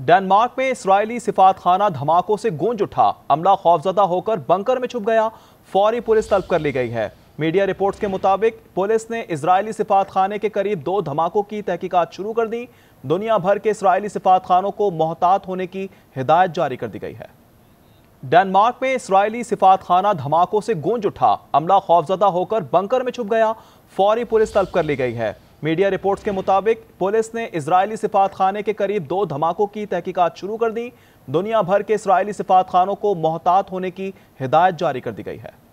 Denmark में Israeli सिफात खाना धमाकों से गूंज उठा अमला खौफजदा होकर बंकर में छुप गया फौरी पुलिस तलब कर ली गई है मीडिया रिपोर्ट्स के मुताबिक पुलिस ने इसराइली सिफात खाने के करीब दो धमाकों की तहकीकात शुरू कर दी दुनिया भर के इसराइली सिफात खानों को मोहतात होने की हिदायत जारी कर दी गई है डेनमार्क में इसराइली सिफात खाना धमाकों से गूंज उठा अमला खौफजदा होकर बंकर में छुप गया फौरी पुलिस तलब कर ली गई है मीडिया रिपोर्ट्स के मुताबिक पुलिस ने इसराइली सिफात खाने के करीब दो धमाकों की तहकीकात शुरू कर दी दुनिया भर के इसराइली सिफात खानों को मोहतात होने की हिदायत जारी कर दी गई है